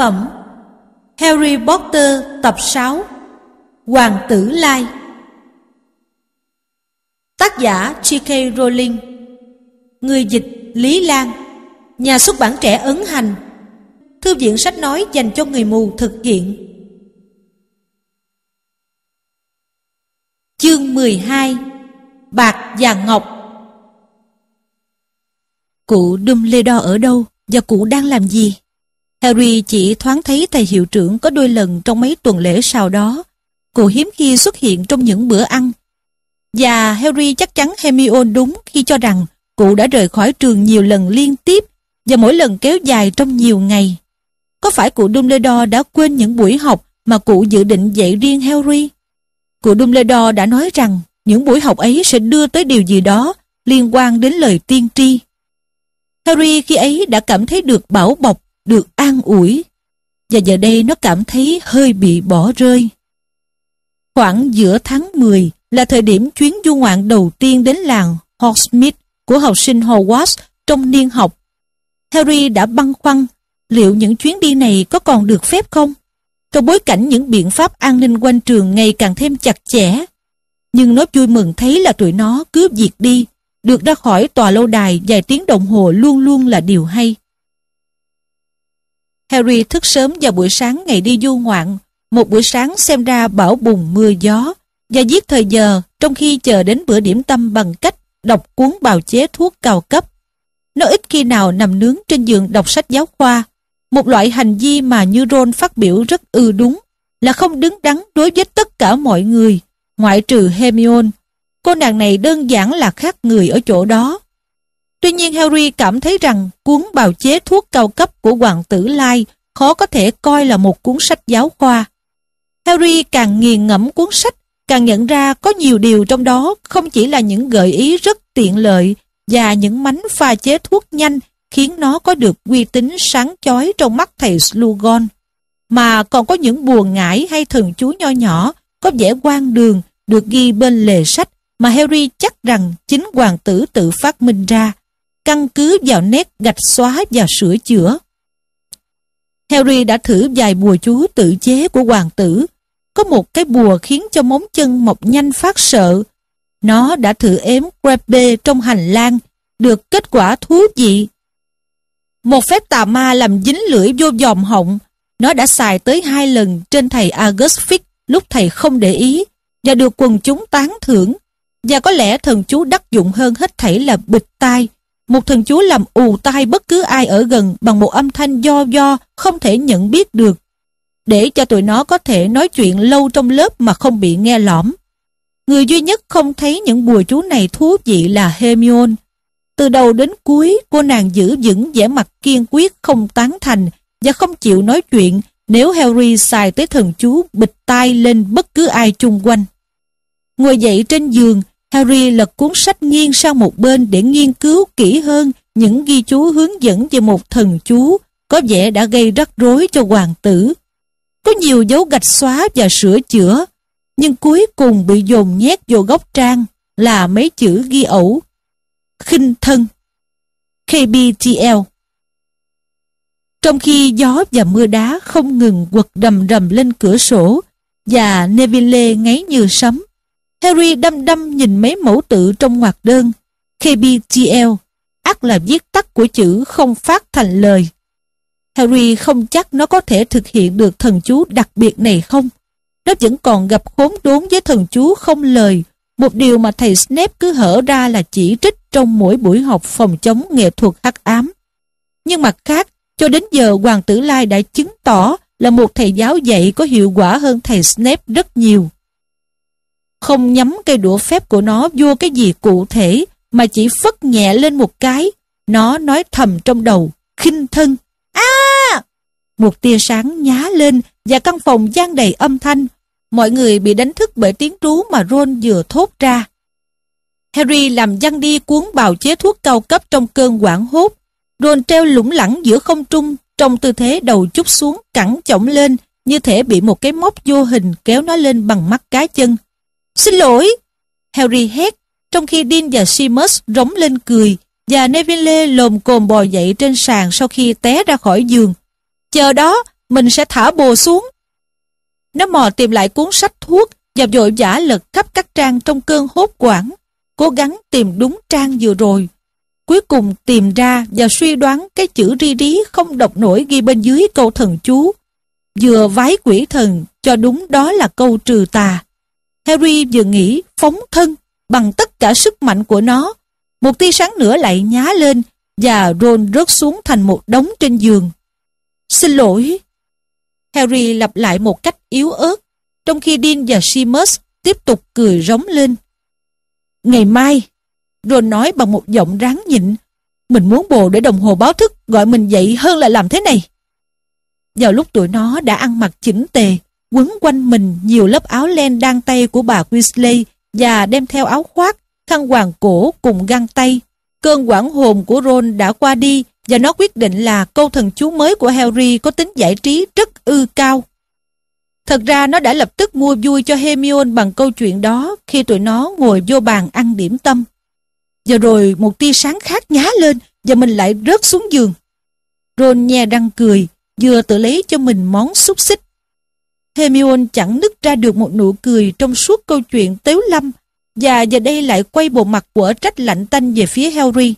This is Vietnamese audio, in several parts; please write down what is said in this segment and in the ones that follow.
phẩm Harry Potter tập 6 Hoàng tử Lai Tác giả J.K. Rowling Người dịch Lý Lan Nhà xuất bản trẻ ấn hành Thư viện sách nói dành cho người mù thực hiện Chương 12 Bạc và Ngọc Cụ Dumbledore ở đâu và cụ đang làm gì? Harry chỉ thoáng thấy thầy hiệu trưởng có đôi lần trong mấy tuần lễ sau đó. Cô hiếm khi xuất hiện trong những bữa ăn. Và Harry chắc chắn Hermione đúng khi cho rằng cụ đã rời khỏi trường nhiều lần liên tiếp và mỗi lần kéo dài trong nhiều ngày. Có phải cụ Dumbledore đã quên những buổi học mà cụ dự định dạy riêng Harry? Cụ Dumbledore đã nói rằng những buổi học ấy sẽ đưa tới điều gì đó liên quan đến lời tiên tri. Harry khi ấy đã cảm thấy được bảo bọc được an ủi và giờ đây nó cảm thấy hơi bị bỏ rơi. Khoảng giữa tháng 10 là thời điểm chuyến du ngoạn đầu tiên đến làng Hogsmeade của học sinh Hogwarts trong niên học. Harry đã băn khoăn liệu những chuyến đi này có còn được phép không? Trong bối cảnh những biện pháp an ninh quanh trường ngày càng thêm chặt chẽ. Nhưng nó vui mừng thấy là tụi nó cướp việc đi, được ra khỏi tòa lâu đài vài tiếng đồng hồ luôn luôn là điều hay. Harry thức sớm vào buổi sáng ngày đi du ngoạn, một buổi sáng xem ra bão bùng mưa gió, và giết thời giờ trong khi chờ đến bữa điểm tâm bằng cách đọc cuốn bào chế thuốc cao cấp. Nó ít khi nào nằm nướng trên giường đọc sách giáo khoa, một loại hành vi mà như Ron phát biểu rất ư đúng, là không đứng đắn đối với tất cả mọi người, ngoại trừ Hermione. Cô nàng này đơn giản là khác người ở chỗ đó. Tuy nhiên Harry cảm thấy rằng cuốn bào chế thuốc cao cấp của Hoàng tử Lai khó có thể coi là một cuốn sách giáo khoa. Harry càng nghiền ngẫm cuốn sách, càng nhận ra có nhiều điều trong đó không chỉ là những gợi ý rất tiện lợi và những mánh pha chế thuốc nhanh khiến nó có được uy tín sáng chói trong mắt thầy Slughorn, mà còn có những buồn ngải hay thần chú nho nhỏ có vẻ quan đường được ghi bên lề sách mà Harry chắc rằng chính hoàng tử tự phát minh ra căn cứ vào nét gạch xóa và sửa chữa. Harry đã thử vài bùa chú tự chế của hoàng tử. Có một cái bùa khiến cho móng chân mọc nhanh phát sợ. Nó đã thử ếm crepe trong hành lang, được kết quả thú vị. Một phép tà ma làm dính lưỡi vô dòm họng. Nó đã xài tới hai lần trên thầy August Fix lúc thầy không để ý và được quần chúng tán thưởng. Và có lẽ thần chú đắc dụng hơn hết thảy là bịch tai một thần chúa làm ù tai bất cứ ai ở gần bằng một âm thanh do do không thể nhận biết được, để cho tụi nó có thể nói chuyện lâu trong lớp mà không bị nghe lõm. Người duy nhất không thấy những bùa chú này thú vị là Hermione. Từ đầu đến cuối, cô nàng giữ vững vẻ mặt kiên quyết không tán thành và không chịu nói chuyện nếu Harry xài tới thần chú bịch tai lên bất cứ ai chung quanh. Ngồi dậy trên giường, Harry lật cuốn sách nghiêng sang một bên để nghiên cứu kỹ hơn những ghi chú hướng dẫn về một thần chú có vẻ đã gây rắc rối cho hoàng tử. Có nhiều dấu gạch xóa và sửa chữa, nhưng cuối cùng bị dồn nhét vô góc trang là mấy chữ ghi ẩu. khinh thân KBTL Trong khi gió và mưa đá không ngừng quật đầm rầm lên cửa sổ và Neville ngáy như sấm, Harry đăm đăm nhìn mấy mẫu tự trong ngoặc đơn. KBTL, ác là viết tắt của chữ không phát thành lời. Harry không chắc nó có thể thực hiện được thần chú đặc biệt này không. Nó vẫn còn gặp khốn đốn với thần chú không lời, một điều mà thầy Snape cứ hở ra là chỉ trích trong mỗi buổi học phòng chống nghệ thuật hắc ám. Nhưng mặt khác, cho đến giờ Hoàng Tử Lai đã chứng tỏ là một thầy giáo dạy có hiệu quả hơn thầy Snape rất nhiều không nhắm cây đũa phép của nó vô cái gì cụ thể mà chỉ phất nhẹ lên một cái. Nó nói thầm trong đầu, khinh thân. a Một tia sáng nhá lên và căn phòng gian đầy âm thanh. Mọi người bị đánh thức bởi tiếng trú mà Ron vừa thốt ra. Harry làm văng đi cuốn bào chế thuốc cao cấp trong cơn hoảng hốt. Ron treo lủng lẳng giữa không trung trong tư thế đầu chút xuống cẳng chổng lên như thể bị một cái móc vô hình kéo nó lên bằng mắt cá chân. Xin lỗi! Harry hét, trong khi Dean và Seamus rống lên cười và Neville lồm cồm bò dậy trên sàn sau khi té ra khỏi giường. Chờ đó, mình sẽ thả bồ xuống. Nó mò tìm lại cuốn sách thuốc và vội vã lật khắp các trang trong cơn hốt quảng, cố gắng tìm đúng trang vừa rồi. Cuối cùng tìm ra và suy đoán cái chữ ri rí không đọc nổi ghi bên dưới câu thần chú. Vừa vái quỷ thần cho đúng đó là câu trừ tà. Harry vừa nghĩ phóng thân bằng tất cả sức mạnh của nó. Một tia sáng nữa lại nhá lên và Ron rớt xuống thành một đống trên giường. Xin lỗi. Harry lặp lại một cách yếu ớt, trong khi Dean và Seamus tiếp tục cười rống lên. Ngày mai, Ron nói bằng một giọng ráng nhịn, mình muốn bồ để đồng hồ báo thức gọi mình dậy hơn là làm thế này. Vào lúc tụi nó đã ăn mặc chỉnh tề, quấn quanh mình nhiều lớp áo len đang tay của bà Weasley và đem theo áo khoác, khăn hoàng cổ cùng găng tay. Cơn quảng hồn của Ron đã qua đi và nó quyết định là câu thần chú mới của Harry có tính giải trí rất ư cao. Thật ra nó đã lập tức mua vui cho Hermione bằng câu chuyện đó khi tụi nó ngồi vô bàn ăn điểm tâm. Giờ rồi một tia sáng khác nhá lên và mình lại rớt xuống giường. Ron nhe răng cười, vừa tự lấy cho mình món xúc xích Hermione chẳng nứt ra được một nụ cười trong suốt câu chuyện tếu lâm và giờ đây lại quay bộ mặt của trách lạnh tanh về phía Harry.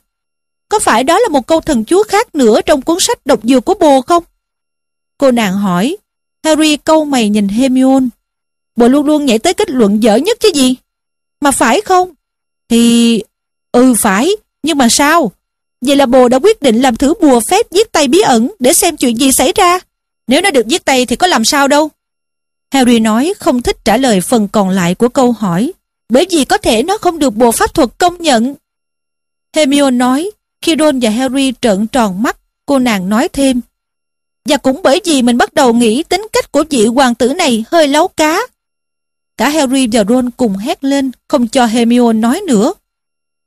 Có phải đó là một câu thần chú khác nữa trong cuốn sách độc dược của bồ không? Cô nàng hỏi. Harry câu mày nhìn Hermione. Bồ luôn luôn nhảy tới kết luận dở nhất chứ gì? Mà phải không? Thì... Ừ phải, nhưng mà sao? Vậy là bồ đã quyết định làm thử bùa phép giết tay bí ẩn để xem chuyện gì xảy ra. Nếu nó được giết tay thì có làm sao đâu. Harry nói không thích trả lời phần còn lại của câu hỏi, bởi vì có thể nó không được bộ pháp thuật công nhận. Hermione nói, khi Ron và Harry trợn tròn mắt, cô nàng nói thêm. Và cũng bởi vì mình bắt đầu nghĩ tính cách của vị hoàng tử này hơi lấu cá. Cả Harry và Ron cùng hét lên, không cho Hermione nói nữa.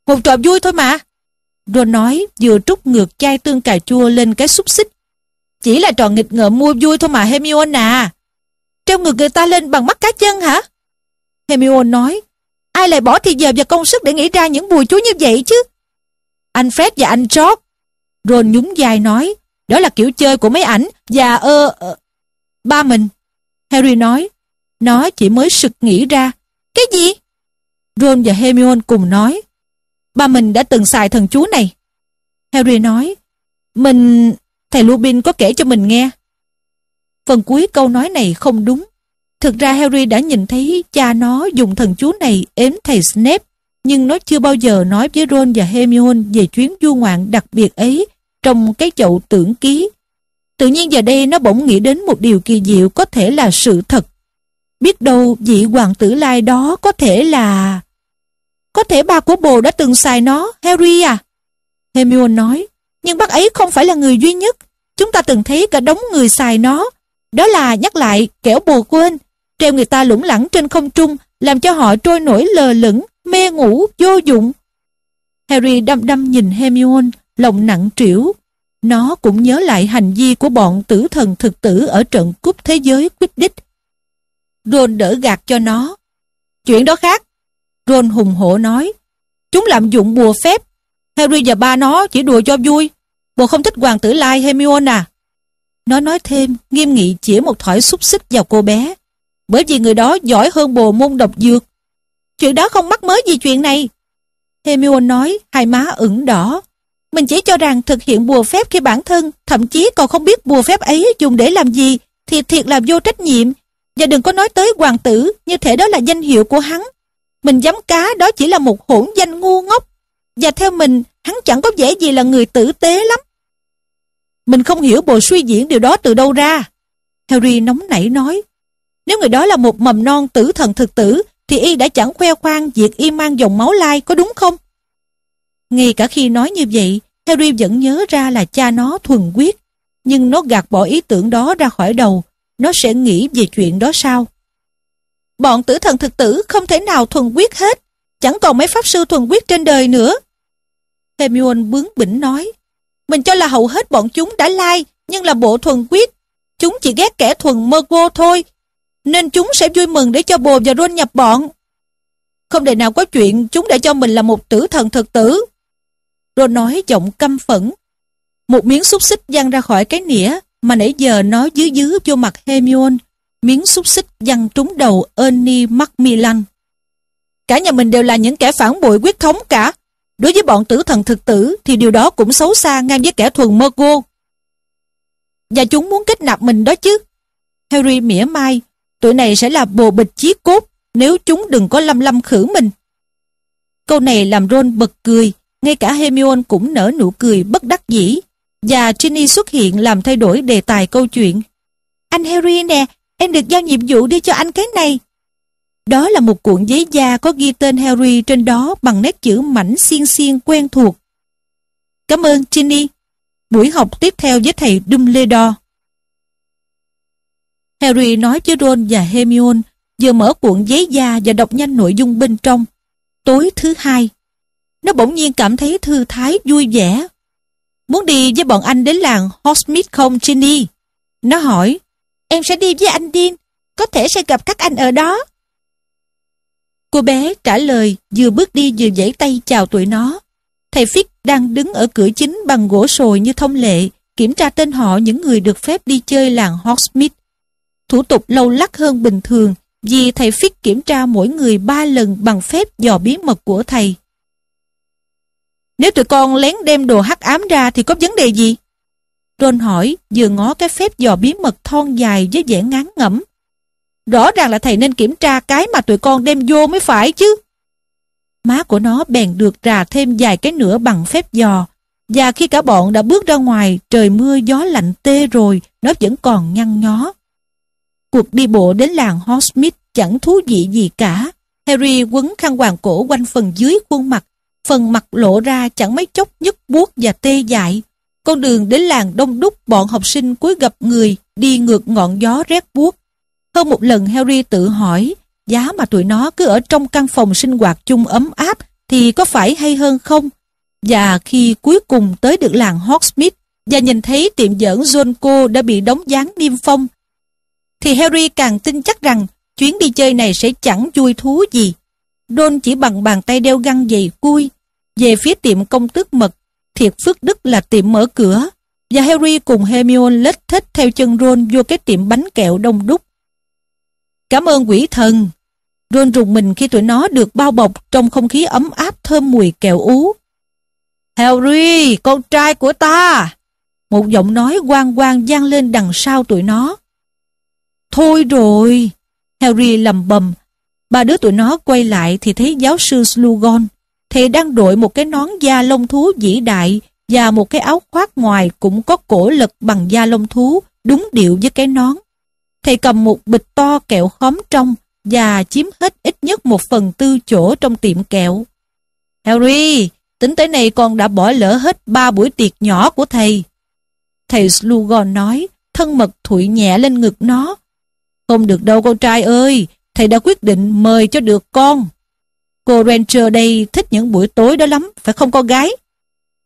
Một trò vui thôi mà. Ron nói vừa trút ngược chai tương cà chua lên cái xúc xích. Chỉ là trò nghịch ngợm mua vui thôi mà Hermione à. Treo ngược người ta lên bằng mắt cá chân hả? Hermione nói, ai lại bỏ thì giờ và công sức để nghĩ ra những bùi chú như vậy chứ? Anh Fred và anh George. Ron nhún dài nói, đó là kiểu chơi của mấy ảnh và ơ... Uh, uh, ba mình. Harry nói, nó chỉ mới sực nghĩ ra. Cái gì? Ron và Hermione cùng nói, ba mình đã từng xài thần chú này. Harry nói, mình... Thầy Lupin có kể cho mình nghe. Phần cuối câu nói này không đúng. Thực ra Harry đã nhìn thấy cha nó dùng thần chú này ếm thầy Snape, nhưng nó chưa bao giờ nói với Ron và Hermione về chuyến du ngoạn đặc biệt ấy trong cái chậu tưởng ký. Tự nhiên giờ đây nó bỗng nghĩ đến một điều kỳ diệu có thể là sự thật. Biết đâu vị hoàng tử lai đó có thể là... Có thể ba của bồ đã từng xài nó, Harry à? Hermione nói, nhưng bác ấy không phải là người duy nhất. Chúng ta từng thấy cả đống người xài nó. Đó là nhắc lại kẻo bùa quên, treo người ta lủng lẳng trên không trung, làm cho họ trôi nổi lờ lửng, mê ngủ, vô dụng. Harry đăm đăm nhìn Hermione, lòng nặng trĩu. Nó cũng nhớ lại hành vi của bọn tử thần thực tử ở trận cúp thế giới quyết đích. Ron đỡ gạt cho nó. Chuyện đó khác. Ron hùng hổ nói. Chúng lạm dụng bùa phép. Harry và ba nó chỉ đùa cho vui. Bùa không thích hoàng tử lai Hermione à. Nó nói thêm, nghiêm nghị chỉ một thỏi xúc xích vào cô bé. Bởi vì người đó giỏi hơn bồ môn độc dược. Chuyện đó không mắc mới gì chuyện này. Hemion nói, hai má ửng đỏ. Mình chỉ cho rằng thực hiện bùa phép khi bản thân, thậm chí còn không biết bùa phép ấy dùng để làm gì, thì thiệt là vô trách nhiệm. Và đừng có nói tới hoàng tử, như thể đó là danh hiệu của hắn. Mình dám cá đó chỉ là một hỗn danh ngu ngốc. Và theo mình, hắn chẳng có vẻ gì là người tử tế lắm. Mình không hiểu bộ suy diễn điều đó từ đâu ra. Harry nóng nảy nói, nếu người đó là một mầm non tử thần thực tử, thì y đã chẳng khoe khoang việc y mang dòng máu lai có đúng không? Ngay cả khi nói như vậy, Harry vẫn nhớ ra là cha nó thuần quyết, nhưng nó gạt bỏ ý tưởng đó ra khỏi đầu, nó sẽ nghĩ về chuyện đó sao? Bọn tử thần thực tử không thể nào thuần quyết hết, chẳng còn mấy pháp sư thuần quyết trên đời nữa. Hermione bướng bỉnh nói, mình cho là hầu hết bọn chúng đã lai, nhưng là bộ thuần quyết. Chúng chỉ ghét kẻ thuần mơ vô thôi, nên chúng sẽ vui mừng để cho bồ và rôn nhập bọn. Không để nào có chuyện chúng đã cho mình là một tử thần thực tử. Rôn nói giọng căm phẫn. Một miếng xúc xích văng ra khỏi cái nĩa mà nãy giờ nó dứ dứ vô mặt Hemion. Miếng xúc xích văng trúng đầu Ernie Macmillan. Cả nhà mình đều là những kẻ phản bội quyết thống cả. Đối với bọn tử thần thực tử thì điều đó cũng xấu xa ngang với kẻ thuần mơ cô. Và chúng muốn kết nạp mình đó chứ. Harry mỉa mai, tụi này sẽ là bồ bịch chí cốt nếu chúng đừng có lâm lâm khử mình. Câu này làm Ron bật cười, ngay cả Hermione cũng nở nụ cười bất đắc dĩ. Và Ginny xuất hiện làm thay đổi đề tài câu chuyện. Anh Harry nè, em được giao nhiệm vụ đưa cho anh cái này. Đó là một cuộn giấy da có ghi tên Harry trên đó bằng nét chữ mảnh xiên xiên quen thuộc. Cảm ơn Ginny. Buổi học tiếp theo với thầy Dumbledore. Harry nói với Ron và Hermione vừa mở cuộn giấy da và đọc nhanh nội dung bên trong. Tối thứ hai, nó bỗng nhiên cảm thấy thư thái vui vẻ. Muốn đi với bọn anh đến làng Hogsmeade không Ginny? Nó hỏi, em sẽ đi với anh Dean, có thể sẽ gặp các anh ở đó. Cô bé trả lời vừa bước đi vừa vẫy tay chào tụi nó. Thầy Phích đang đứng ở cửa chính bằng gỗ sồi như thông lệ, kiểm tra tên họ những người được phép đi chơi làng Hogsmeade. Thủ tục lâu lắc hơn bình thường vì thầy Phích kiểm tra mỗi người ba lần bằng phép dò bí mật của thầy. Nếu tụi con lén đem đồ hắc ám ra thì có vấn đề gì? Ron hỏi, vừa ngó cái phép dò bí mật thon dài với vẻ ngán ngẩm, Rõ ràng là thầy nên kiểm tra cái mà tụi con đem vô mới phải chứ. Má của nó bèn được rà thêm vài cái nữa bằng phép dò. Và khi cả bọn đã bước ra ngoài, trời mưa gió lạnh tê rồi, nó vẫn còn nhăn nhó. Cuộc đi bộ đến làng Horsmith chẳng thú vị gì cả. Harry quấn khăn hoàng cổ quanh phần dưới khuôn mặt, phần mặt lộ ra chẳng mấy chốc nhức buốt và tê dại. Con đường đến làng đông đúc bọn học sinh cuối gặp người, đi ngược ngọn gió rét buốt. Hơn một lần Harry tự hỏi, giá mà tụi nó cứ ở trong căn phòng sinh hoạt chung ấm áp thì có phải hay hơn không? Và khi cuối cùng tới được làng Hogsmeade và nhìn thấy tiệm dẫn John cô đã bị đóng dáng niêm phong, thì Harry càng tin chắc rằng chuyến đi chơi này sẽ chẳng vui thú gì. Ron chỉ bằng bàn tay đeo găng giày cui về phía tiệm công tước mật thiệt phước đức là tiệm mở cửa và Harry cùng Hermione lết thích theo chân Ron vô cái tiệm bánh kẹo đông đúc Cảm ơn quỷ thần. Rôn rùng mình khi tụi nó được bao bọc trong không khí ấm áp thơm mùi kẹo ú. Harry, con trai của ta! Một giọng nói quang quang vang lên đằng sau tụi nó. Thôi rồi! Harry lầm bầm. Ba đứa tụi nó quay lại thì thấy giáo sư Slughorn. Thầy đang đội một cái nón da lông thú vĩ đại và một cái áo khoác ngoài cũng có cổ lật bằng da lông thú, đúng điệu với cái nón. Thầy cầm một bịch to kẹo khóm trong và chiếm hết ít nhất một phần tư chỗ trong tiệm kẹo. Harry, tính tới này con đã bỏ lỡ hết ba buổi tiệc nhỏ của thầy. Thầy Slughorn nói, thân mật thụi nhẹ lên ngực nó. Không được đâu con trai ơi, thầy đã quyết định mời cho được con. Cô Ranger đây thích những buổi tối đó lắm, phải không con gái?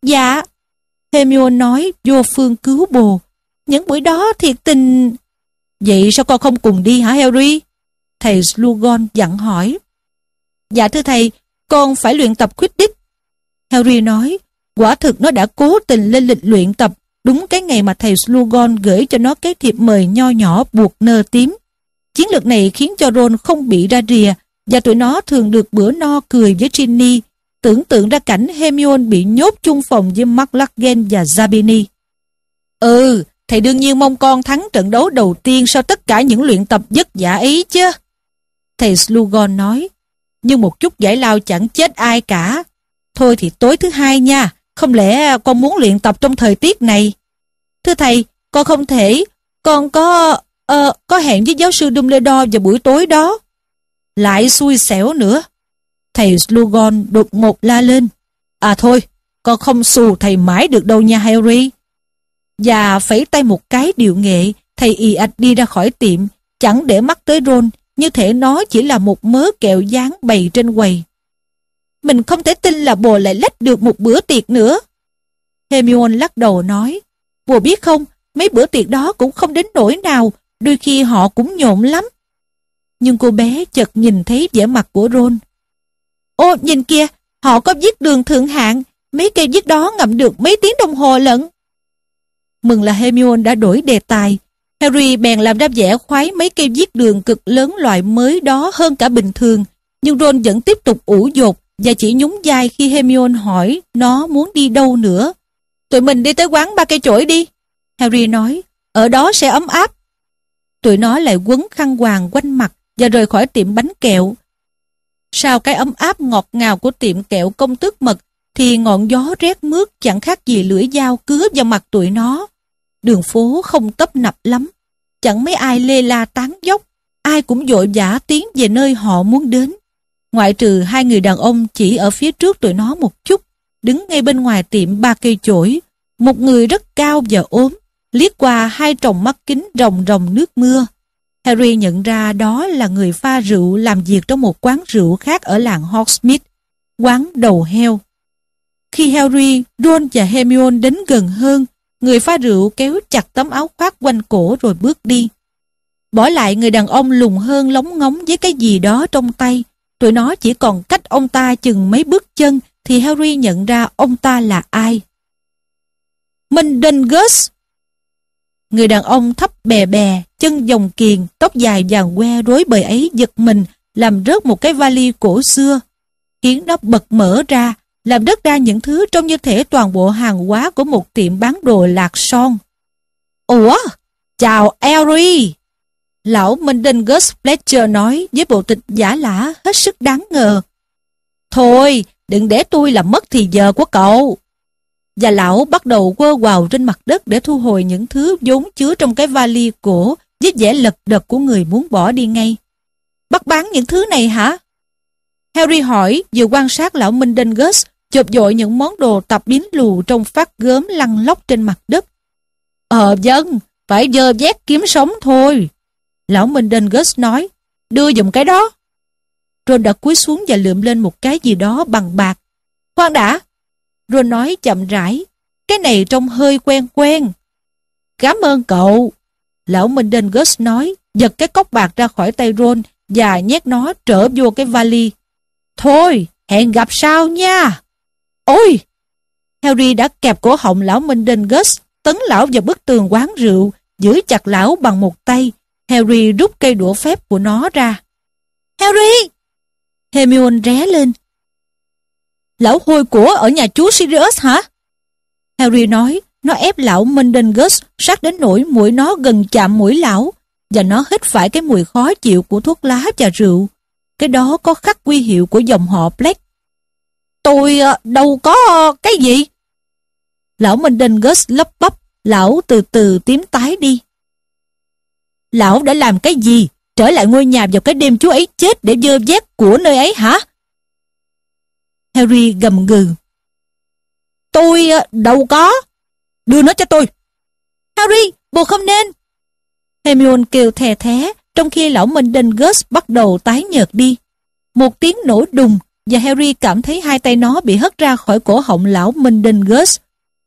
Dạ. Hermione nói vô phương cứu bồ. Những buổi đó thiệt tình... Vậy sao con không cùng đi hả Harry? Thầy Slughorn dặn hỏi. Dạ thưa thầy, con phải luyện tập khuyết đích. Harry nói, quả thực nó đã cố tình lên lịch luyện tập đúng cái ngày mà thầy Slughorn gửi cho nó cái thiệp mời nho nhỏ buộc nơ tím. Chiến lược này khiến cho Ron không bị ra rìa và tụi nó thường được bữa no cười với Ginny tưởng tượng ra cảnh Hermione bị nhốt chung phòng với McLaggen và Zabini. Ừ, thầy đương nhiên mong con thắng trận đấu đầu tiên sau tất cả những luyện tập vất vả ấy chứ. Thầy Slugon nói, nhưng một chút giải lao chẳng chết ai cả. Thôi thì tối thứ hai nha, không lẽ con muốn luyện tập trong thời tiết này? Thưa thầy, con không thể, con có... Ờ, có hẹn với giáo sư Dumbledore vào buổi tối đó. Lại xui xẻo nữa. Thầy Slugon đột ngột la lên. À thôi, con không xù thầy mãi được đâu nha Harry và phẩy tay một cái điệu nghệ thầy y ạch đi ra khỏi tiệm chẳng để mắt tới Ron như thể nó chỉ là một mớ kẹo dán bày trên quầy. Mình không thể tin là bồ lại lách được một bữa tiệc nữa. Hermione lắc đầu nói, bồ biết không, mấy bữa tiệc đó cũng không đến nỗi nào, đôi khi họ cũng nhộn lắm. Nhưng cô bé chợt nhìn thấy vẻ mặt của Ron. Ô, nhìn kia, họ có viết đường thượng hạng, mấy cây viết đó ngậm được mấy tiếng đồng hồ lận. Mừng là Hermione đã đổi đề tài. Harry bèn làm ra vẻ khoái mấy cây viết đường cực lớn loại mới đó hơn cả bình thường. Nhưng Ron vẫn tiếp tục ủ dột và chỉ nhún vai khi Hermione hỏi nó muốn đi đâu nữa. Tụi mình đi tới quán ba cây chổi đi. Harry nói, ở đó sẽ ấm áp. Tụi nó lại quấn khăn hoàng quanh mặt và rời khỏi tiệm bánh kẹo. Sau cái ấm áp ngọt ngào của tiệm kẹo công tước mật, thì ngọn gió rét mướt chẳng khác gì lưỡi dao cứa vào mặt tụi nó. Đường phố không tấp nập lắm, chẳng mấy ai lê la tán dốc, ai cũng vội vã tiến về nơi họ muốn đến. Ngoại trừ hai người đàn ông chỉ ở phía trước tụi nó một chút, đứng ngay bên ngoài tiệm ba cây chổi, một người rất cao và ốm, liếc qua hai tròng mắt kính rồng rồng nước mưa. Harry nhận ra đó là người pha rượu làm việc trong một quán rượu khác ở làng Hogsmeade, quán đầu heo. Khi Harry, Ron và Hermione đến gần hơn, người pha rượu kéo chặt tấm áo khoác quanh cổ rồi bước đi. Bỏ lại người đàn ông lùng hơn lóng ngóng với cái gì đó trong tay. Tụi nó chỉ còn cách ông ta chừng mấy bước chân thì Harry nhận ra ông ta là ai. Mendengus! Người đàn ông thấp bè bè, chân dòng kiền, tóc dài vàng que rối bời ấy giật mình, làm rớt một cái vali cổ xưa, khiến nó bật mở ra làm đất ra những thứ trông như thể toàn bộ hàng hóa của một tiệm bán đồ lạc son. Ủa? Chào Elry! Lão Minh Gus Fletcher nói với bộ tịch giả lả hết sức đáng ngờ. Thôi, đừng để tôi làm mất thì giờ của cậu. Và lão bắt đầu quơ quào trên mặt đất để thu hồi những thứ vốn chứa trong cái vali cổ với vẻ lật đật của người muốn bỏ đi ngay. Bắt bán những thứ này hả? Harry hỏi vừa quan sát lão Minh Gus chộp dội những món đồ tập biến lù trong phát gớm lăn lóc trên mặt đất. Ờ dân, vâng, phải dơ vét kiếm sống thôi. Lão Minh Đen Gus nói, đưa dùm cái đó. Ron đã cúi xuống và lượm lên một cái gì đó bằng bạc. Khoan đã, Ron nói chậm rãi, cái này trông hơi quen quen. Cảm ơn cậu. Lão Minh Đen Gus nói, giật cái cốc bạc ra khỏi tay Ron và nhét nó trở vô cái vali. Thôi, hẹn gặp sau nha. Ôi! Harry đã kẹp cổ họng lão Minh Đinh Gus, tấn lão vào bức tường quán rượu, giữ chặt lão bằng một tay. Harry rút cây đũa phép của nó ra. Harry! Hermione ré lên. Lão hôi của ở nhà chú Sirius hả? Harry nói, nó ép lão Mendingus sát đến nỗi mũi nó gần chạm mũi lão và nó hít phải cái mùi khó chịu của thuốc lá và rượu. Cái đó có khắc quy hiệu của dòng họ Black Tôi ờ, đâu có ờ, cái gì. Lão Minh Đinh Gus lấp bắp, lão từ từ tím tái đi. Lão đã làm cái gì? Trở lại ngôi nhà vào cái đêm chú ấy chết để dơ vét của nơi ấy hả? Harry gầm gừ. Tôi ờ, đâu có. Đưa nó cho tôi. Harry, bồ không nên. Hermione kêu thè thé, trong khi lão Minh Đinh Gus bắt đầu tái nhợt đi. Một tiếng nổ đùng và Harry cảm thấy hai tay nó bị hất ra khỏi cổ họng lão Mendengus.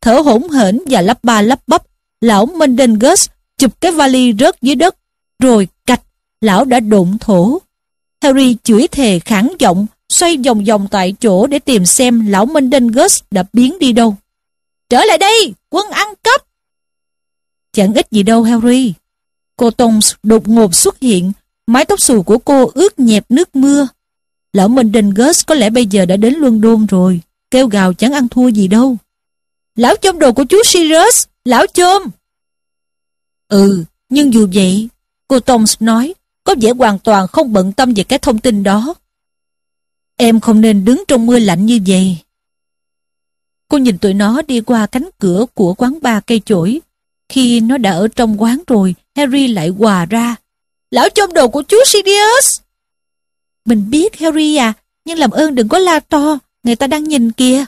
Thở hổn hển và lắp ba lắp bắp, lão Mendengus chụp cái vali rớt dưới đất, rồi cạch, lão đã đụng thổ. Harry chửi thề khản giọng, xoay vòng vòng tại chỗ để tìm xem lão Mendengus đã biến đi đâu. Trở lại đây, quân ăn cắp! Chẳng ít gì đâu Harry. Cô Tongs đột ngột xuất hiện, mái tóc xù của cô ướt nhẹp nước mưa, Lão Mendengus có lẽ bây giờ đã đến London rồi, kêu gào chẳng ăn thua gì đâu. Lão chôm đồ của chú Sirius, lão chôm! Ừ, nhưng dù vậy, cô Toms nói, có vẻ hoàn toàn không bận tâm về cái thông tin đó. Em không nên đứng trong mưa lạnh như vậy. Cô nhìn tụi nó đi qua cánh cửa của quán ba cây chổi. Khi nó đã ở trong quán rồi, Harry lại hòa ra. Lão chôm đồ của chú Sirius! Mình biết Harry à, nhưng làm ơn đừng có la to, người ta đang nhìn kìa.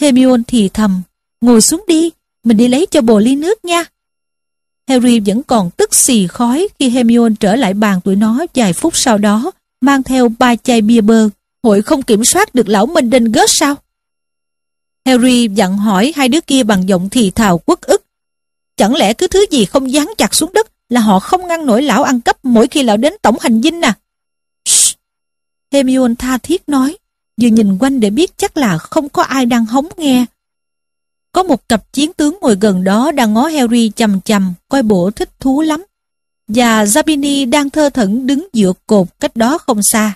Hermione thì thầm, ngồi xuống đi, mình đi lấy cho bồ ly nước nha. Harry vẫn còn tức xì khói khi Hermione trở lại bàn tuổi nó vài phút sau đó, mang theo ba chai bia bơ. Hội không kiểm soát được lão Minh Đinh gớt sao? Harry dặn hỏi hai đứa kia bằng giọng thì thào quất ức. Chẳng lẽ cứ thứ gì không dán chặt xuống đất là họ không ngăn nổi lão ăn cắp mỗi khi lão đến tổng hành dinh à? Hemion tha thiết nói, vừa nhìn quanh để biết chắc là không có ai đang hóng nghe. Có một cặp chiến tướng ngồi gần đó đang ngó Harry chầm chầm, coi bộ thích thú lắm. Và Zabini đang thơ thẩn đứng giữa cột cách đó không xa.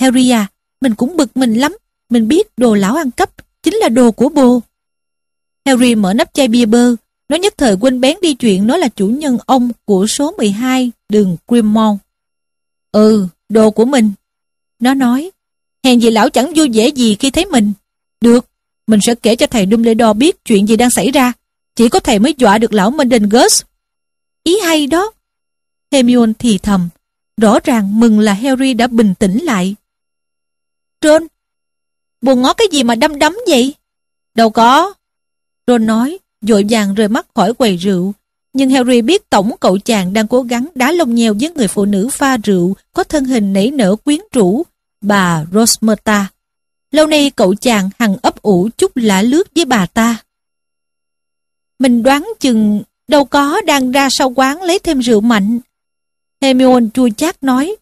Harry à, mình cũng bực mình lắm, mình biết đồ lão ăn cắp chính là đồ của bồ. Harry mở nắp chai bia bơ, nó nhất thời quên bén đi chuyện nó là chủ nhân ông của số 12 đường Grimmon. Ừ, đồ của mình, nó nói, hèn gì lão chẳng vui vẻ gì khi thấy mình. Được, mình sẽ kể cho thầy Dumbledore biết chuyện gì đang xảy ra. Chỉ có thầy mới dọa được lão Mendengus. Ý hay đó. Hermione thì thầm. Rõ ràng mừng là Harry đã bình tĩnh lại. Ron, buồn ngó cái gì mà đâm đấm vậy? Đâu có. Ron nói, dội vàng rời mắt khỏi quầy rượu, nhưng Harry biết tổng cậu chàng đang cố gắng đá lông nheo với người phụ nữ pha rượu có thân hình nảy nở quyến rũ, bà Rosmerta. Lâu nay cậu chàng hằng ấp ủ chút lã lướt với bà ta. Mình đoán chừng đâu có đang ra sau quán lấy thêm rượu mạnh. Hermione chua chát nói.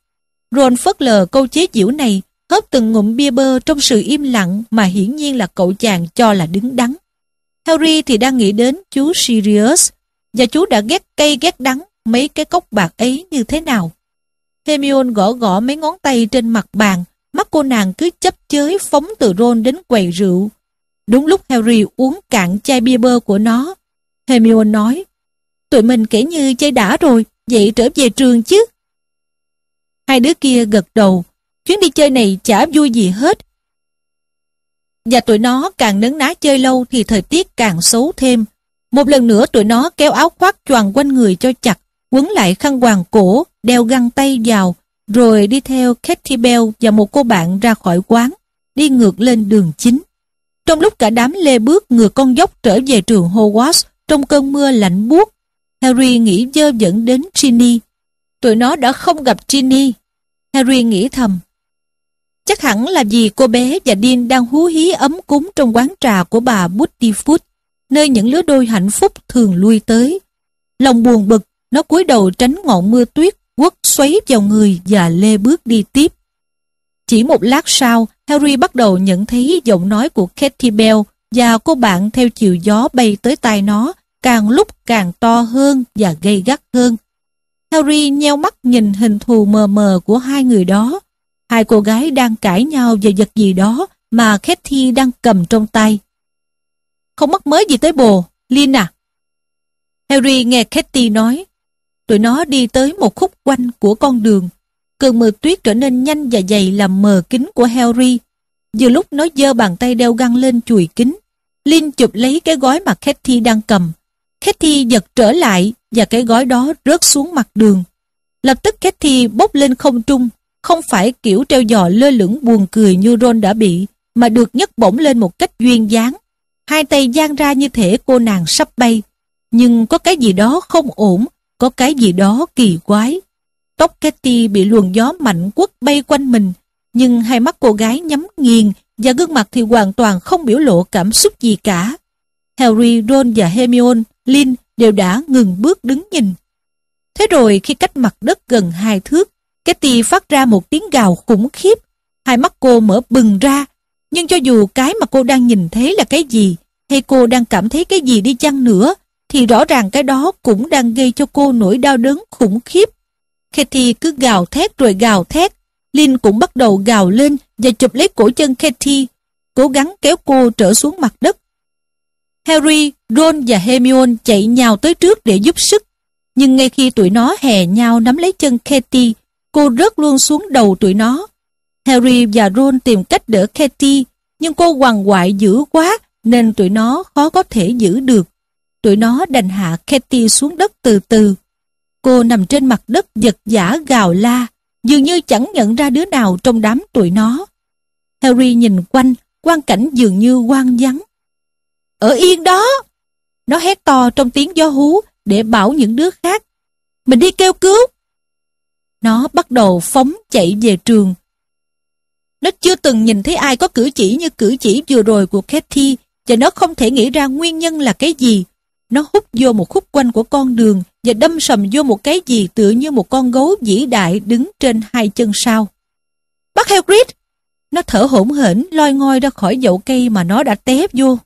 Ron phớt lờ câu chế giễu này, hớp từng ngụm bia bơ trong sự im lặng mà hiển nhiên là cậu chàng cho là đứng đắn. Harry thì đang nghĩ đến chú Sirius, và chú đã ghét cây ghét đắng mấy cái cốc bạc ấy như thế nào. Hermione gõ gõ mấy ngón tay trên mặt bàn, mắt cô nàng cứ chấp chới phóng từ Ron đến quầy rượu. Đúng lúc Harry uống cạn chai bia bơ của nó, Hermione nói, tụi mình kể như chơi đã rồi, vậy trở về trường chứ. Hai đứa kia gật đầu, chuyến đi chơi này chả vui gì hết. Và tụi nó càng nấn ná chơi lâu thì thời tiết càng xấu thêm. Một lần nữa tụi nó kéo áo khoác choàng quanh người cho chặt, quấn lại khăn hoàng cổ, đeo găng tay vào, rồi đi theo Katie Bell và một cô bạn ra khỏi quán, đi ngược lên đường chính. Trong lúc cả đám lê bước ngược con dốc trở về trường Hogwarts trong cơn mưa lạnh buốt, Harry nghĩ dơ dẫn đến Ginny. Tụi nó đã không gặp Ginny. Harry nghĩ thầm. Chắc hẳn là vì cô bé và Dean đang hú hí ấm cúng trong quán trà của bà Buttifoot nơi những lứa đôi hạnh phúc thường lui tới. Lòng buồn bực, nó cúi đầu tránh ngọn mưa tuyết quất xoáy vào người và lê bước đi tiếp. Chỉ một lát sau, Harry bắt đầu nhận thấy giọng nói của Katy Bell và cô bạn theo chiều gió bay tới tai nó, càng lúc càng to hơn và gây gắt hơn. Harry nheo mắt nhìn hình thù mờ mờ của hai người đó. Hai cô gái đang cãi nhau về vật gì đó mà Katy đang cầm trong tay không mắc mới gì tới bồ, Lin à. Harry nghe Katy nói, tụi nó đi tới một khúc quanh của con đường. Cơn mưa tuyết trở nên nhanh và dày làm mờ kính của Harry. Vừa lúc nó giơ bàn tay đeo găng lên chùi kính, Lin chụp lấy cái gói mà Katy đang cầm. Katy giật trở lại và cái gói đó rớt xuống mặt đường. Lập tức Katy bốc lên không trung, không phải kiểu treo giò lơ lửng buồn cười như Ron đã bị, mà được nhấc bổng lên một cách duyên dáng. Hai tay giang ra như thể cô nàng sắp bay. Nhưng có cái gì đó không ổn, có cái gì đó kỳ quái. Tóc Katy bị luồng gió mạnh quất bay quanh mình, nhưng hai mắt cô gái nhắm nghiền và gương mặt thì hoàn toàn không biểu lộ cảm xúc gì cả. Harry, Ron và Hermione, Lin đều đã ngừng bước đứng nhìn. Thế rồi khi cách mặt đất gần hai thước, Katy phát ra một tiếng gào khủng khiếp. Hai mắt cô mở bừng ra nhưng cho dù cái mà cô đang nhìn thấy là cái gì, hay cô đang cảm thấy cái gì đi chăng nữa, thì rõ ràng cái đó cũng đang gây cho cô nỗi đau đớn khủng khiếp. Kathy cứ gào thét rồi gào thét. Lin cũng bắt đầu gào lên và chụp lấy cổ chân Kathy, cố gắng kéo cô trở xuống mặt đất. Harry, Ron và Hermione chạy nhào tới trước để giúp sức. Nhưng ngay khi tụi nó hè nhau nắm lấy chân Kathy, cô rớt luôn xuống đầu tụi nó. Harry và Ron tìm cách đỡ Katy, nhưng cô hoàng hoại dữ quá nên tụi nó khó có thể giữ được. Tụi nó đành hạ Katy xuống đất từ từ. Cô nằm trên mặt đất giật giả gào la, dường như chẳng nhận ra đứa nào trong đám tụi nó. Harry nhìn quanh, quang cảnh dường như quang vắng. Ở yên đó! Nó hét to trong tiếng gió hú để bảo những đứa khác. Mình đi kêu cứu! Nó bắt đầu phóng chạy về trường, nó chưa từng nhìn thấy ai có cử chỉ như cử chỉ vừa rồi của Kathy và nó không thể nghĩ ra nguyên nhân là cái gì. Nó hút vô một khúc quanh của con đường và đâm sầm vô một cái gì tựa như một con gấu vĩ đại đứng trên hai chân sau. Bác Hagrid! Nó thở hổn hển loi ngoi ra khỏi dậu cây mà nó đã té vô.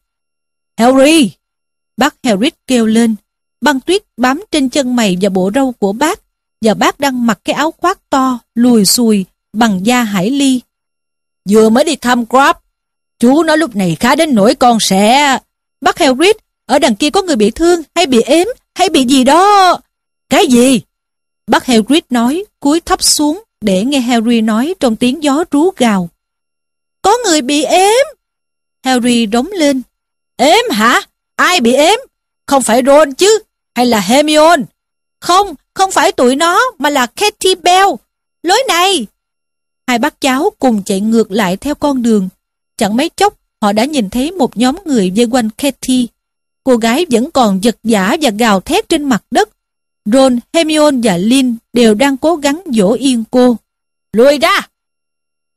Harry! Bác Harry kêu lên. Băng tuyết bám trên chân mày và bộ râu của bác và bác đang mặc cái áo khoác to, lùi xùi, bằng da hải ly vừa mới đi thăm Grab. Chú nó lúc này khá đến nỗi con sẽ... bắt Helgrid, ở đằng kia có người bị thương hay bị ếm hay bị gì đó. Cái gì? bắt Helgrid nói, cúi thấp xuống để nghe Harry nói trong tiếng gió rú gào. Có người bị ếm. Harry rống lên. Ếm hả? Ai bị ếm? Không phải Ron chứ? Hay là Hermione? Không, không phải tụi nó mà là katie Bell. Lối này! Hai bác cháu cùng chạy ngược lại theo con đường. Chẳng mấy chốc, họ đã nhìn thấy một nhóm người vây quanh Kathy. Cô gái vẫn còn giật giả và gào thét trên mặt đất. Ron, Hermione và Lin đều đang cố gắng dỗ yên cô. Lùi ra!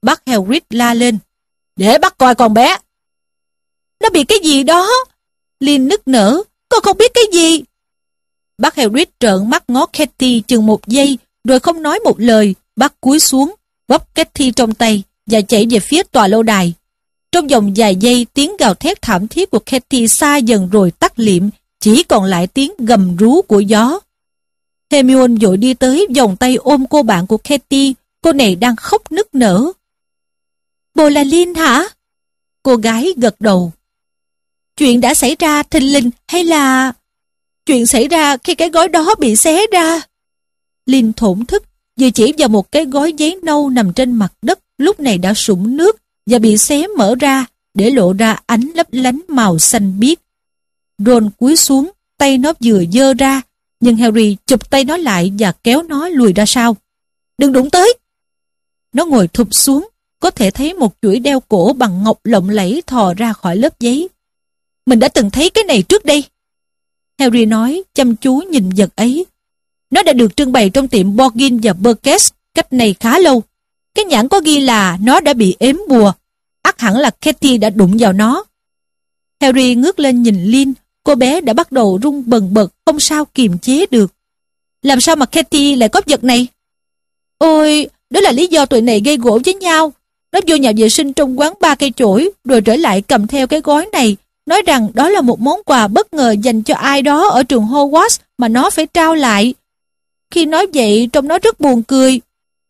Bác Hagrid la lên. Để bắt coi con bé! Nó bị cái gì đó? Lin nức nở. Con không biết cái gì. Bác Hagrid trợn mắt ngó Kathy chừng một giây rồi không nói một lời. Bác cúi xuống bóp cách thi trong tay và chạy về phía tòa lâu đài. Trong vòng vài giây, tiếng gào thét thảm thiết của Kathy xa dần rồi tắt liệm, chỉ còn lại tiếng gầm rú của gió. Hermione vội đi tới vòng tay ôm cô bạn của Kathy, cô này đang khóc nức nở. Bồ là Lin hả? Cô gái gật đầu. Chuyện đã xảy ra thình lình hay là... Chuyện xảy ra khi cái gói đó bị xé ra. Lin thổn thức vừa chỉ vào một cái gói giấy nâu nằm trên mặt đất lúc này đã sũng nước và bị xé mở ra để lộ ra ánh lấp lánh màu xanh biếc. Ron cúi xuống, tay nó vừa dơ ra, nhưng Harry chụp tay nó lại và kéo nó lùi ra sau. Đừng đụng tới! Nó ngồi thụp xuống, có thể thấy một chuỗi đeo cổ bằng ngọc lộng lẫy thò ra khỏi lớp giấy. Mình đã từng thấy cái này trước đây. Harry nói, chăm chú nhìn vật ấy, nó đã được trưng bày trong tiệm Borgin và Burkes cách này khá lâu. Cái nhãn có ghi là nó đã bị ếm bùa. ắt hẳn là Katie đã đụng vào nó. Harry ngước lên nhìn Lin, cô bé đã bắt đầu rung bần bật, không sao kiềm chế được. Làm sao mà Katie lại có vật này? Ôi, đó là lý do tụi này gây gỗ với nhau. Nó vô nhà vệ sinh trong quán ba cây chổi, rồi trở lại cầm theo cái gói này, nói rằng đó là một món quà bất ngờ dành cho ai đó ở trường Hogwarts mà nó phải trao lại. Khi nói vậy trông nó rất buồn cười.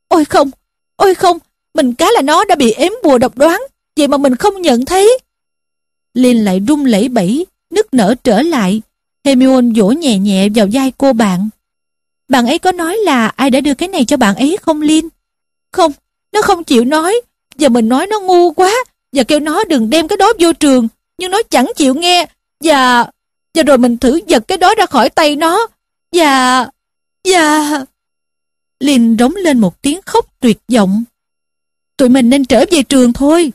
Ôi không, ôi không, mình cá là nó đã bị ếm bùa độc đoán, vậy mà mình không nhận thấy. Linh lại rung lẩy bẩy, nức nở trở lại. Hermione vỗ nhẹ nhẹ vào vai cô bạn. Bạn ấy có nói là ai đã đưa cái này cho bạn ấy không Linh? Không, nó không chịu nói. Giờ mình nói nó ngu quá, và kêu nó đừng đem cái đó vô trường. Nhưng nó chẳng chịu nghe, và... Và rồi mình thử giật cái đó ra khỏi tay nó, và... Dạ. Linh rống lên một tiếng khóc tuyệt vọng. Tụi mình nên trở về trường thôi.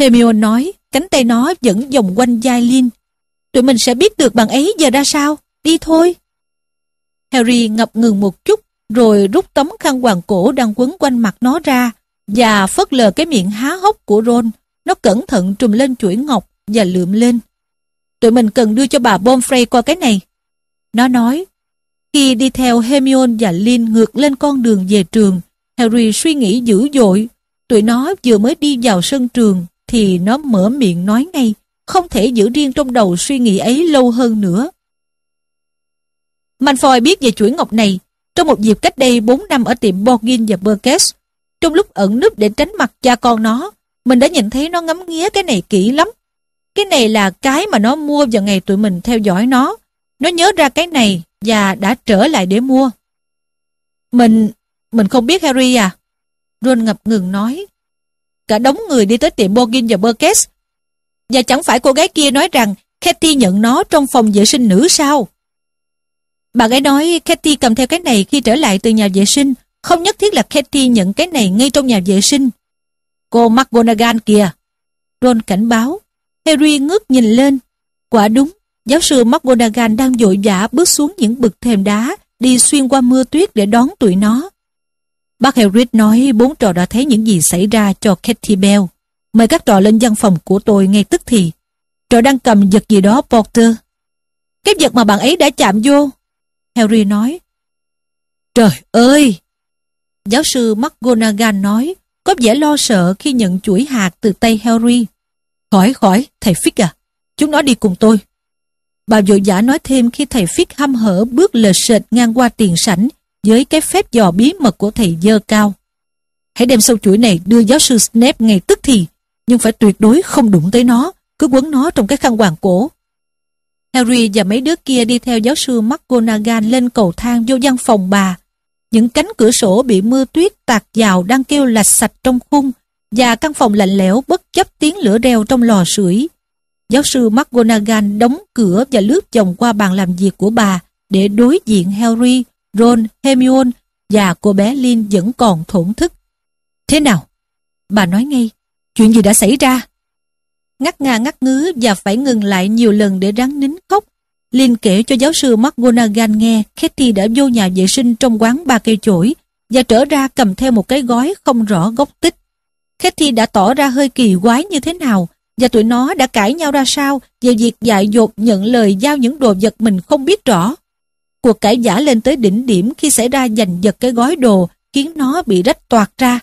Hermione nói, cánh tay nó vẫn vòng quanh vai Linh. Tụi mình sẽ biết được bạn ấy giờ ra sao, đi thôi. Harry ngập ngừng một chút, rồi rút tấm khăn hoàng cổ đang quấn quanh mặt nó ra và phớt lờ cái miệng há hốc của Ron. Nó cẩn thận trùm lên chuỗi ngọc và lượm lên. Tụi mình cần đưa cho bà Bomfrey coi cái này. Nó nói, khi đi theo Hermione và Lin ngược lên con đường về trường, Harry suy nghĩ dữ dội. Tụi nó vừa mới đi vào sân trường thì nó mở miệng nói ngay, không thể giữ riêng trong đầu suy nghĩ ấy lâu hơn nữa. Malfoy biết về chuỗi ngọc này trong một dịp cách đây 4 năm ở tiệm Borgin và Burgess. Trong lúc ẩn núp để tránh mặt cha con nó, mình đã nhìn thấy nó ngắm nghía cái này kỹ lắm. Cái này là cái mà nó mua vào ngày tụi mình theo dõi nó. Nó nhớ ra cái này và đã trở lại để mua. Mình, mình không biết Harry à? Ron ngập ngừng nói. Cả đống người đi tới tiệm Borgin và Burkett. Và chẳng phải cô gái kia nói rằng Kathy nhận nó trong phòng vệ sinh nữ sao? Bà ấy nói Kathy cầm theo cái này khi trở lại từ nhà vệ sinh. Không nhất thiết là Kathy nhận cái này ngay trong nhà vệ sinh. Cô McGonagall kìa. Ron cảnh báo. Harry ngước nhìn lên. Quả đúng, Giáo sư McGonagall đang vội vã bước xuống những bậc thềm đá, đi xuyên qua mưa tuyết để đón tụi nó. Bác Harris nói bốn trò đã thấy những gì xảy ra cho Katie Bell. Mời các trò lên văn phòng của tôi ngay tức thì. Trò đang cầm vật gì đó Porter. Cái vật mà bạn ấy đã chạm vô. Harry nói. Trời ơi! Giáo sư McGonagall nói, có vẻ lo sợ khi nhận chuỗi hạt từ tay Harry. Khỏi khỏi, thầy Fick à, chúng nó đi cùng tôi, Bà vội vã nói thêm khi thầy Phiết hâm hở bước lờ sệt ngang qua tiền sảnh với cái phép dò bí mật của thầy dơ cao. Hãy đem sâu chuỗi này đưa giáo sư Snape ngay tức thì, nhưng phải tuyệt đối không đụng tới nó, cứ quấn nó trong cái khăn hoàng cổ. Harry và mấy đứa kia đi theo giáo sư McGonagall lên cầu thang vô văn phòng bà. Những cánh cửa sổ bị mưa tuyết tạt vào đang kêu lạch sạch trong khung và căn phòng lạnh lẽo bất chấp tiếng lửa reo trong lò sưởi Giáo sư McGonagall đóng cửa và lướt vòng qua bàn làm việc của bà để đối diện Harry, Ron, Hermione và cô bé Lin vẫn còn thổn thức. Thế nào? Bà nói ngay, chuyện gì đã xảy ra? Ngắt ngà ngắt ngứ và phải ngừng lại nhiều lần để ráng nín khóc. Lin kể cho giáo sư McGonagall nghe Katie đã vô nhà vệ sinh trong quán ba cây chổi và trở ra cầm theo một cái gói không rõ gốc tích. Katie đã tỏ ra hơi kỳ quái như thế nào và tụi nó đã cãi nhau ra sao về việc dại dột nhận lời giao những đồ vật mình không biết rõ. Cuộc cãi giả lên tới đỉnh điểm khi xảy ra giành giật cái gói đồ khiến nó bị rách toạc ra.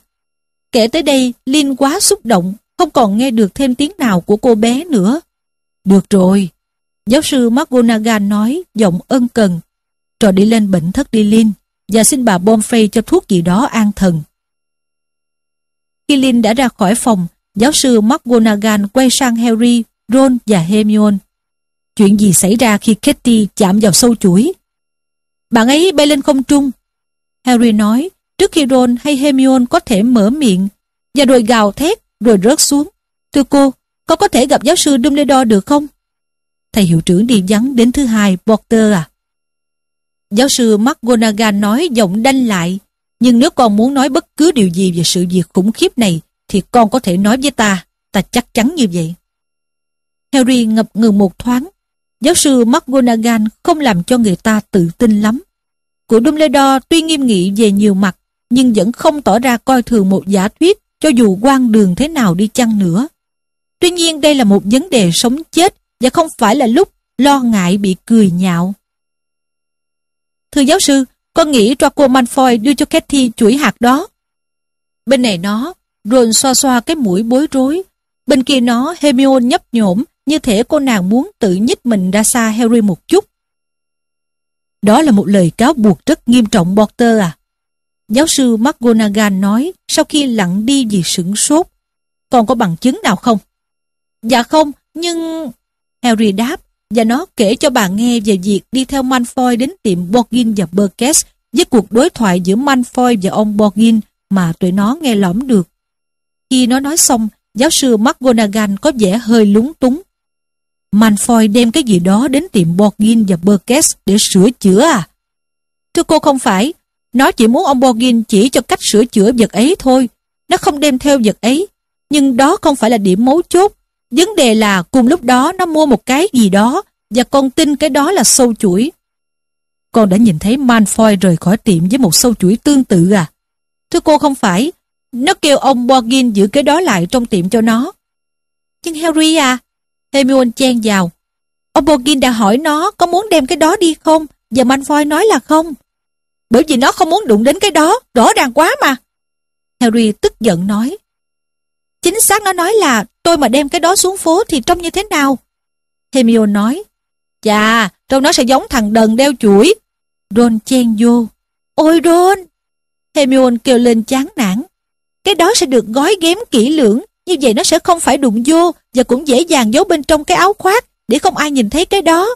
Kể tới đây, lin quá xúc động, không còn nghe được thêm tiếng nào của cô bé nữa. Được rồi, giáo sư McGonagall nói giọng ân cần. Trò đi lên bệnh thất đi lin và xin bà Bomfrey cho thuốc gì đó an thần. Khi lin đã ra khỏi phòng, Giáo sư McGonagall quay sang Harry, Ron và Hermione. Chuyện gì xảy ra khi Katie chạm vào sâu chuỗi? Bạn ấy bay lên không trung. Harry nói, trước khi Ron hay Hermione có thể mở miệng và rồi gào thét rồi rớt xuống. Thưa cô, con có thể gặp giáo sư Dumbledore được không? Thầy hiệu trưởng đi vắng đến thứ hai, Potter à? Giáo sư McGonagall nói giọng đanh lại, nhưng nếu con muốn nói bất cứ điều gì về sự việc khủng khiếp này thì con có thể nói với ta, ta chắc chắn như vậy. Harry ngập ngừng một thoáng, giáo sư McGonagall không làm cho người ta tự tin lắm. Cụ Dumbledore tuy nghiêm nghị về nhiều mặt, nhưng vẫn không tỏ ra coi thường một giả thuyết cho dù quan đường thế nào đi chăng nữa. Tuy nhiên đây là một vấn đề sống chết và không phải là lúc lo ngại bị cười nhạo. Thưa giáo sư, con nghĩ cô Malfoy đưa cho Cathy chuỗi hạt đó. Bên này nó, Ron xoa xoa cái mũi bối rối. Bên kia nó, Hermione nhấp nhổm, như thể cô nàng muốn tự nhích mình ra xa Harry một chút. Đó là một lời cáo buộc rất nghiêm trọng Potter à? Giáo sư McGonagall nói sau khi lặng đi vì sửng sốt. Còn có bằng chứng nào không? Dạ không, nhưng... Harry đáp và nó kể cho bà nghe về việc đi theo Malfoy đến tiệm Borgin và Burkess với cuộc đối thoại giữa Malfoy và ông Borgin mà tụi nó nghe lõm được khi nó nói xong, giáo sư McGonagall có vẻ hơi lúng túng. Manfoy đem cái gì đó đến tiệm Borgin và Burkess để sửa chữa à? Thưa cô không phải, nó chỉ muốn ông Borgin chỉ cho cách sửa chữa vật ấy thôi. Nó không đem theo vật ấy, nhưng đó không phải là điểm mấu chốt. Vấn đề là cùng lúc đó nó mua một cái gì đó và con tin cái đó là sâu chuỗi. Con đã nhìn thấy Manfoy rời khỏi tiệm với một sâu chuỗi tương tự à? Thưa cô không phải, nó kêu ông Morgan giữ cái đó lại trong tiệm cho nó. Nhưng Harry à, Hermione chen vào. Ông Morgan đã hỏi nó có muốn đem cái đó đi không, và Malfoy nói là không. Bởi vì nó không muốn đụng đến cái đó, rõ ràng quá mà. Harry tức giận nói. Chính xác nó nói là tôi mà đem cái đó xuống phố thì trông như thế nào? Hermione nói. Chà, trông nó sẽ giống thằng đần đeo chuỗi. Ron chen vô. Ôi Ron! Hermione kêu lên chán nản. Cái đó sẽ được gói ghém kỹ lưỡng, như vậy nó sẽ không phải đụng vô và cũng dễ dàng giấu bên trong cái áo khoác để không ai nhìn thấy cái đó.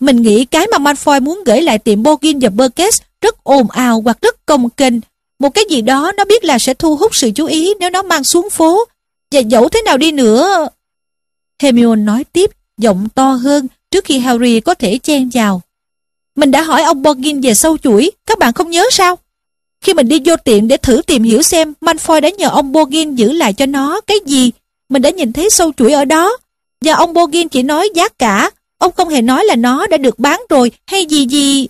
Mình nghĩ cái mà Malfoy muốn gửi lại tiệm Bogin và Burkett rất ồn ào hoặc rất công kênh. Một cái gì đó nó biết là sẽ thu hút sự chú ý nếu nó mang xuống phố. Và dẫu thế nào đi nữa... Hermione nói tiếp, giọng to hơn trước khi Harry có thể chen vào. Mình đã hỏi ông Borgin về sâu chuỗi, các bạn không nhớ sao? Khi mình đi vô tiệm để thử tìm hiểu xem Manfoy đã nhờ ông Bogin giữ lại cho nó cái gì, mình đã nhìn thấy sâu chuỗi ở đó. Và ông Bogin chỉ nói giá cả, ông không hề nói là nó đã được bán rồi hay gì gì.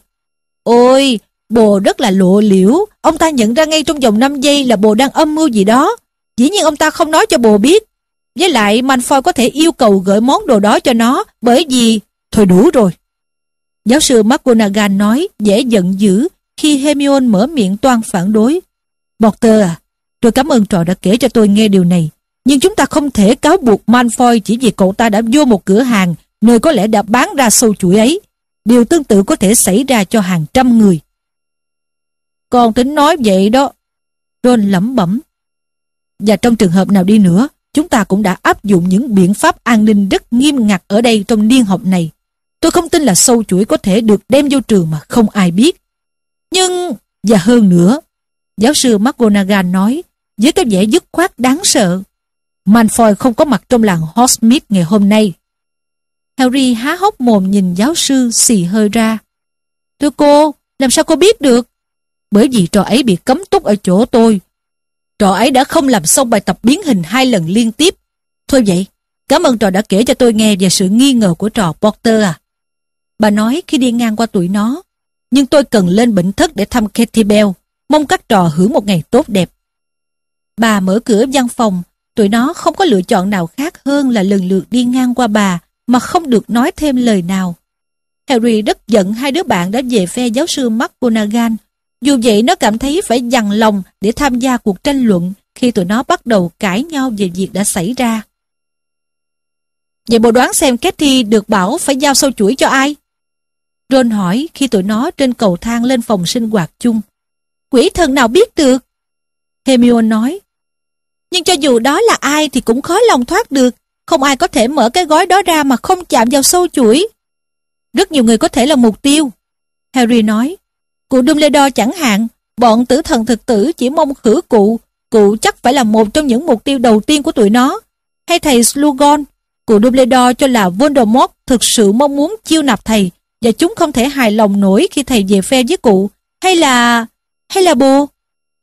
Ôi, bồ rất là lộ liễu, ông ta nhận ra ngay trong vòng 5 giây là bồ đang âm mưu gì đó. Dĩ nhiên ông ta không nói cho bồ biết. Với lại Manfoy có thể yêu cầu gửi món đồ đó cho nó bởi vì... Thôi đủ rồi. Giáo sư McGonagall nói dễ giận dữ khi Hemion mở miệng toan phản đối. Porter à, tôi cảm ơn trò đã kể cho tôi nghe điều này. Nhưng chúng ta không thể cáo buộc Malfoy chỉ vì cậu ta đã vô một cửa hàng nơi có lẽ đã bán ra sâu chuỗi ấy. Điều tương tự có thể xảy ra cho hàng trăm người. Còn tính nói vậy đó. Ron lẩm bẩm. Và trong trường hợp nào đi nữa, chúng ta cũng đã áp dụng những biện pháp an ninh rất nghiêm ngặt ở đây trong niên học này. Tôi không tin là sâu chuỗi có thể được đem vô trường mà không ai biết. Nhưng... Và hơn nữa, giáo sư McGonagall nói với cái vẻ dứt khoát đáng sợ. Manfoy không có mặt trong làng Hogsmeade ngày hôm nay. Harry há hốc mồm nhìn giáo sư xì hơi ra. Thưa cô, làm sao cô biết được? Bởi vì trò ấy bị cấm túc ở chỗ tôi. Trò ấy đã không làm xong bài tập biến hình hai lần liên tiếp. Thôi vậy, cảm ơn trò đã kể cho tôi nghe về sự nghi ngờ của trò Potter à. Bà nói khi đi ngang qua tuổi nó, nhưng tôi cần lên bệnh thất để thăm Katie Bell, mong các trò hưởng một ngày tốt đẹp. Bà mở cửa văn phòng, tụi nó không có lựa chọn nào khác hơn là lần lượt đi ngang qua bà mà không được nói thêm lời nào. Harry rất giận hai đứa bạn đã về phe giáo sư McGonagall. Dù vậy nó cảm thấy phải dằn lòng để tham gia cuộc tranh luận khi tụi nó bắt đầu cãi nhau về việc đã xảy ra. Vậy bộ đoán xem Katie được bảo phải giao sâu chuỗi cho ai? Ron hỏi khi tụi nó trên cầu thang lên phòng sinh hoạt chung. Quỷ thần nào biết được? Hermione nói. Nhưng cho dù đó là ai thì cũng khó lòng thoát được. Không ai có thể mở cái gói đó ra mà không chạm vào sâu chuỗi. Rất nhiều người có thể là mục tiêu. Harry nói. Cụ Dumbledore chẳng hạn, bọn tử thần thực tử chỉ mong khử cụ. Cụ chắc phải là một trong những mục tiêu đầu tiên của tụi nó. Hay thầy Slughorn, cụ Dumbledore cho là Voldemort thực sự mong muốn chiêu nạp thầy và chúng không thể hài lòng nổi khi thầy về phe với cụ. Hay là... hay là bồ?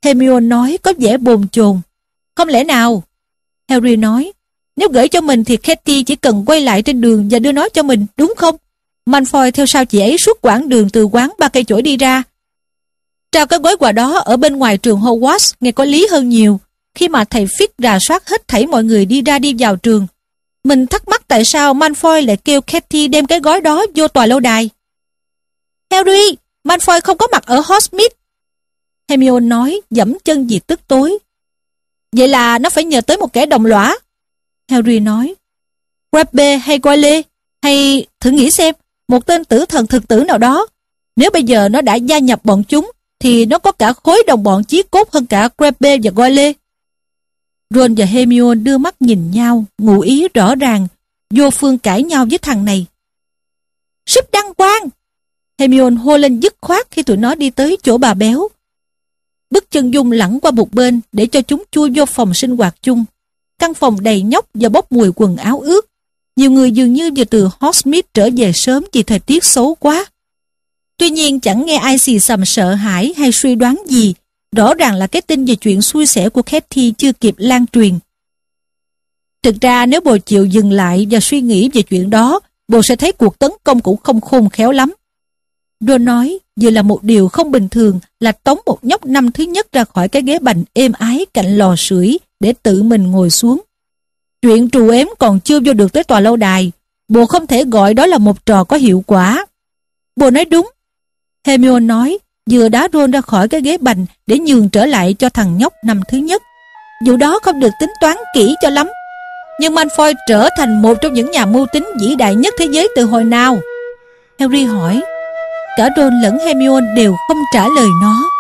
Hermione nói có vẻ bồn chồn. Không lẽ nào? Harry nói, nếu gửi cho mình thì Katie chỉ cần quay lại trên đường và đưa nó cho mình, đúng không? Manfoy theo sau chị ấy suốt quãng đường từ quán ba cây chổi đi ra. Trao cái gói quà đó ở bên ngoài trường Hogwarts nghe có lý hơn nhiều, khi mà thầy Fitz rà soát hết thảy mọi người đi ra đi vào trường mình thắc mắc tại sao Malfoy lại kêu Katie đem cái gói đó vô tòa lâu đài. Harry, Malfoy không có mặt ở Hogsmeade. Hermione nói, dẫm chân vì tức tối. Vậy là nó phải nhờ tới một kẻ đồng lõa. Harry nói, Grabbe hay Goyle, hay thử nghĩ xem, một tên tử thần thực tử nào đó. Nếu bây giờ nó đã gia nhập bọn chúng, thì nó có cả khối đồng bọn chí cốt hơn cả Grabbe và Goyle. Ron và Hermione đưa mắt nhìn nhau, ngụ ý rõ ràng. Vô phương cãi nhau với thằng này. Sếp đăng quang! Hermione hô lên dứt khoát khi tụi nó đi tới chỗ bà béo. Bức chân dung lẳng qua một bên để cho chúng chui vô phòng sinh hoạt chung. Căn phòng đầy nhóc và bốc mùi quần áo ướt. Nhiều người dường như vừa từ Hogsmeade trở về sớm vì thời tiết xấu quá. Tuy nhiên chẳng nghe ai xì xầm sợ hãi hay suy đoán gì Rõ ràng là cái tin về chuyện xui xẻo của Kathy chưa kịp lan truyền. Thực ra nếu bồ chịu dừng lại và suy nghĩ về chuyện đó, bồ sẽ thấy cuộc tấn công cũng không khôn khéo lắm. Đô nói, vừa là một điều không bình thường là tống một nhóc năm thứ nhất ra khỏi cái ghế bành êm ái cạnh lò sưởi để tự mình ngồi xuống. Chuyện trù ếm còn chưa vô được tới tòa lâu đài, bồ không thể gọi đó là một trò có hiệu quả. Bồ nói đúng. Hermione nói, vừa đá rôn ra khỏi cái ghế bành để nhường trở lại cho thằng nhóc năm thứ nhất. dù đó không được tính toán kỹ cho lắm. Nhưng Malfoy trở thành một trong những nhà mưu tính vĩ đại nhất thế giới từ hồi nào? Harry hỏi. Cả Ron lẫn Hermione đều không trả lời nó.